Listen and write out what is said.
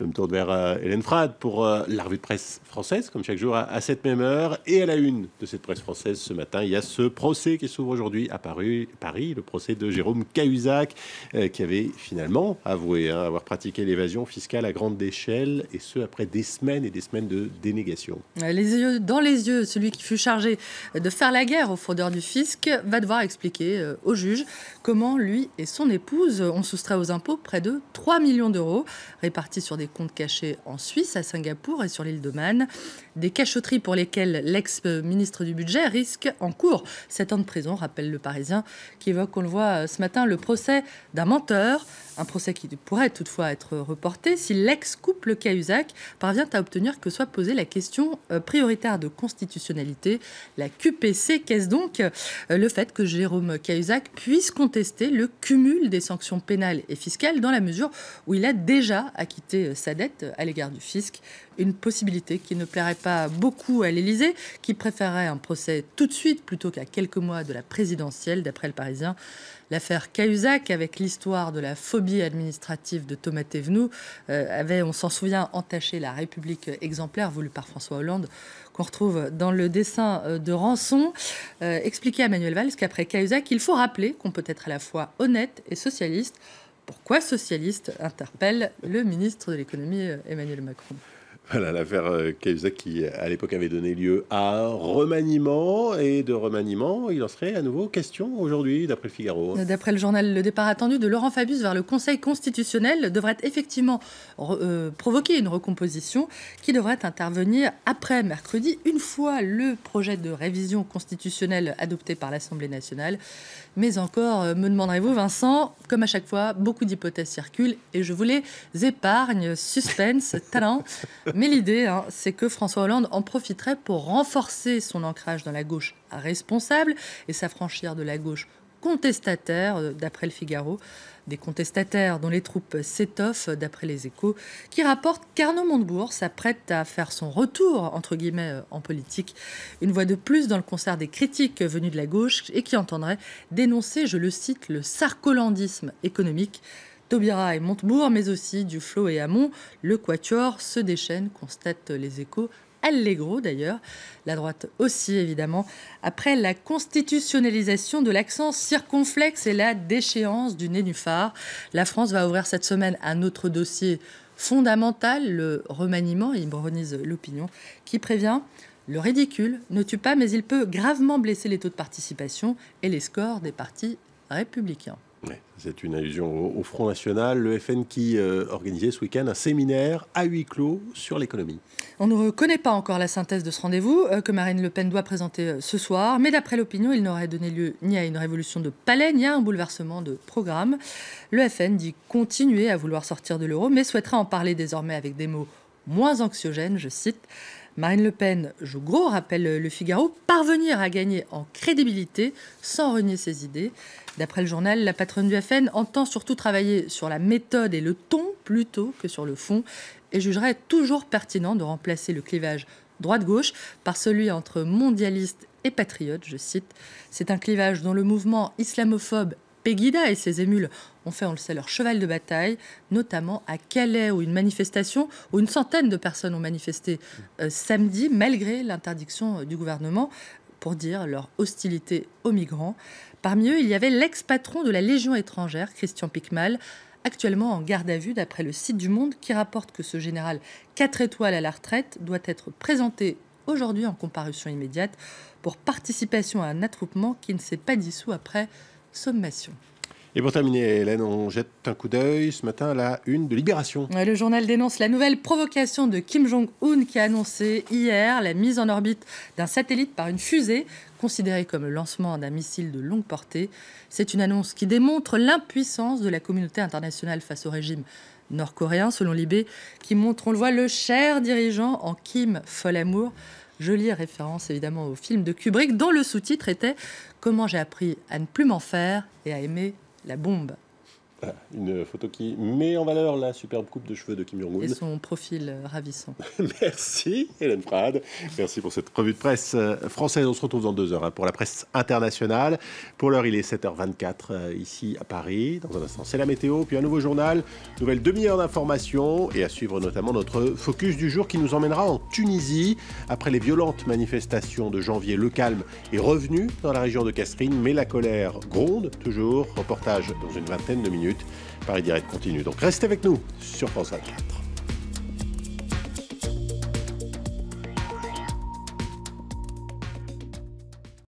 Je me tourne vers euh, Hélène Frade pour euh, la revue de presse française, comme chaque jour à, cette même heure. Et à la une de cette presse française ce matin, il y a ce procès qui s'ouvre aujourd'hui à Paris, le procès de Jérôme Cahuzac, euh, qui avait finalement avoué hein, avoir pratiqué l'évasion fiscale à grande échelle, et ce après des semaines et des semaines de dénégation. Les yeux, dans les yeux, celui qui fut chargé de faire la guerre aux fraudeurs du fisc va devoir expliquer au juge comment lui et son épouse ont soustrait aux impôts près de 3 millions d'euros répartis sur des comptes cachés en Suisse, à Singapour et sur l'île de Man. Des cachoteries pour lesquelles l'ex-ministre du Budget risque en cours 7 ans de prison, rappelle le Parisien, qui évoque, on le voit euh, ce matin, le procès d'un menteur un procès qui pourrait toutefois être reporté si l'ex-couple Cahuzac parvient à obtenir que soit posée la question euh, prioritaire de constitutionnalité. La QPC qu'est-ce donc euh, le fait que Jérôme Cahuzac puisse contester le cumul des sanctions pénales et fiscales dans la mesure où il a déjà acquitté euh, sa dette à l'égard du fisc une possibilité qui ne plairait pas beaucoup à l'Élysée, qui préférerait un procès tout de suite plutôt qu'à quelques mois de la présidentielle, d'après le Parisien. L'affaire Cahuzac, avec l'histoire de la phobie administrative de Thomas Thévenoud, euh, avait, on s'en souvient, entaché la République exemplaire voulue par François Hollande, qu'on retrouve dans le dessin euh, de Rançon. Euh, à Manuel Valls qu'après Cahuzac, il faut rappeler qu'on peut être à la fois honnête et socialiste. Pourquoi socialiste interpelle le ministre de l'économie euh, Emmanuel Macron l'affaire Cahuzac euh, qui, à l'époque, avait donné lieu à remaniement. Et de remaniement, il en serait à nouveau question aujourd'hui, d'après le Figaro. D'après le journal, le départ attendu de Laurent Fabius vers le Conseil constitutionnel devrait effectivement euh, provoquer une recomposition qui devrait intervenir après mercredi, une fois le projet de révision constitutionnelle adopté par l'Assemblée nationale. Mais encore, euh, me demanderez-vous, Vincent, comme à chaque fois, beaucoup d'hypothèses circulent et je vous les épargne. Suspense, talent. Mais l'idée, hein, c'est que François Hollande en profiterait pour renforcer son ancrage dans la gauche responsable et s'affranchir de la gauche contestataire, euh, d'après le Figaro, des contestataires dont les troupes s'étoffent, d'après les échos, qui rapportent qu'Arnaud Montebourg s'apprête à faire son retour, entre guillemets, euh, en politique, une voix de plus dans le concert des critiques venues de la gauche et qui entendrait dénoncer, je le cite, le sarcolandisme économique, Taubira et Montebourg, mais aussi flot et Hamon. Le quatuor se déchaîne, constate les échos Allegro d'ailleurs, la droite aussi évidemment, après la constitutionnalisation de l'accent circonflexe et la déchéance du nénuphar. La France va ouvrir cette semaine un autre dossier fondamental, le remaniement, il bronise l'opinion, qui prévient le ridicule ne tue pas, mais il peut gravement blesser les taux de participation et les scores des partis républicains c'est une allusion au, Front National, le FN qui euh, organisait ce week-end un séminaire à huis clos sur l'économie. On ne reconnaît pas encore la synthèse de ce rendez-vous euh, que Marine Le Pen doit présenter euh, ce soir, mais d'après l'opinion, il n'aurait donné lieu ni à une révolution de palais, ni à un bouleversement de programme. Le FN dit continuer à vouloir sortir de l'euro, mais souhaitera en parler désormais avec des mots moins anxiogènes, je cite. Marine Le Pen joue gros, rappelle Le Figaro, parvenir à gagner en crédibilité sans renier ses idées. D'après le journal, la patronne du FN entend surtout travailler sur la méthode et le ton plutôt que sur le fond et jugerait toujours pertinent de remplacer le clivage droite-gauche par celui entre mondialistes et patriote. je cite. C'est un clivage dont le mouvement islamophobe Pegida et ses émules ont fait, on le sait, leur cheval de bataille, notamment à Calais, où une manifestation, où une centaine de personnes ont manifesté euh, samedi, malgré l'interdiction euh, du gouvernement, pour dire leur hostilité aux migrants. Parmi eux, il y avait l'ex-patron de la Légion étrangère, Christian Picmal, actuellement en garde à vue d'après le site du Monde qui rapporte que ce général quatre étoiles à la retraite doit être présenté aujourd'hui en comparution immédiate pour participation à un attroupement qui ne s'est pas dissous après sommation. Et pour terminer, Hélène, on jette un coup d'œil ce matin à la une de Libération. Le journal dénonce la nouvelle provocation de Kim Jong-un qui a annoncé hier la mise en orbite d'un satellite par une fusée, considérée comme le lancement d'un missile de longue portée. C'est une annonce qui démontre l'impuissance de la communauté internationale face au régime nord-coréen, selon Libé, qui montre, on le voit, le cher dirigeant en Kim Folamour Jolie référence évidemment au film de Kubrick dont le sous-titre était Comment j'ai appris à ne plus m'en faire et à aimer la bombe. Ah, une photo qui met en valeur la superbe coupe de cheveux de Kim Jong-un. Et son profil euh, ravissant. Merci Hélène Prade. Merci pour cette revue de presse euh, française. On se retrouve dans deux heures hein, pour la presse internationale. Pour l'heure, il est 7h24 euh, ici à Paris. Dans un instant, c'est la météo, puis un nouveau journal, nouvelle demi-heure d'informations et à suivre notamment notre focus du jour qui nous emmènera en Tunisie. Après les violentes manifestations de janvier, le calme est revenu dans la région de Castrine, mais la colère gronde toujours. Reportage dans une vingtaine de minutes. Paris Direct continue. Donc restez avec nous sur France 24.